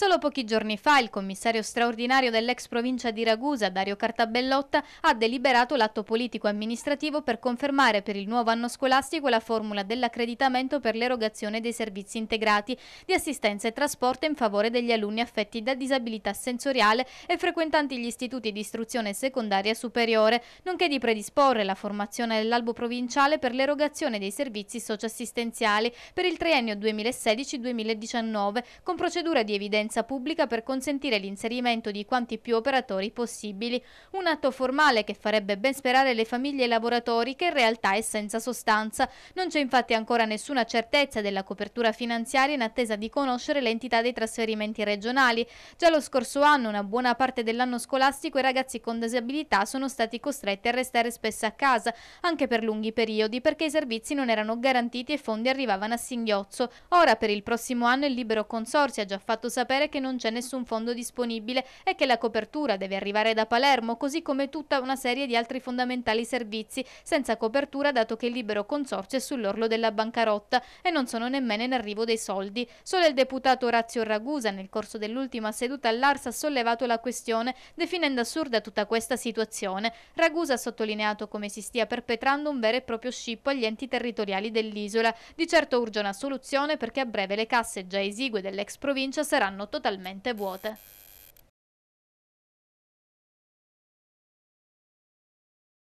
Solo pochi giorni fa il commissario straordinario dell'ex provincia di Ragusa, Dario Cartabellotta, ha deliberato l'atto politico-amministrativo per confermare per il nuovo anno scolastico la formula dell'accreditamento per l'erogazione dei servizi integrati di assistenza e trasporto in favore degli alunni affetti da disabilità sensoriale e frequentanti gli istituti di istruzione secondaria superiore, nonché di predisporre la formazione dell'albo provinciale per l'erogazione dei servizi socioassistenziali per il triennio 2016-2019 con procedura di evidenza convenienza pubblica per consentire l'inserimento di quanti più operatori possibili, un atto formale che farebbe ben sperare le famiglie e i lavoratori che in realtà è senza sostanza. Non c'è infatti ancora nessuna certezza della copertura finanziaria in attesa di conoscere l'entità dei trasferimenti regionali. Già lo scorso anno, una buona parte dell'anno scolastico, i ragazzi con disabilità sono stati costretti a restare spesso a casa, anche per lunghi periodi, perché i servizi non erano garantiti e fondi arrivavano a singhiozzo. Ora, per il prossimo anno, il libero consorzio ha già fatto sapere sapere che non c'è nessun fondo disponibile e che la copertura deve arrivare da Palermo, così come tutta una serie di altri fondamentali servizi senza copertura dato che il libero consorzio è sull'orlo della bancarotta e non sono nemmeno in arrivo dei soldi. Solo il deputato Orazio Ragusa nel corso dell'ultima seduta all'Ars ha sollevato la questione definendo assurda tutta questa situazione. Ragusa ha sottolineato come si stia perpetrando un vero e proprio scippo agli enti territoriali dell'isola. Di certo urge una soluzione perché a breve le casse già esigue dell'ex provincia saranno saranno totalmente vuote.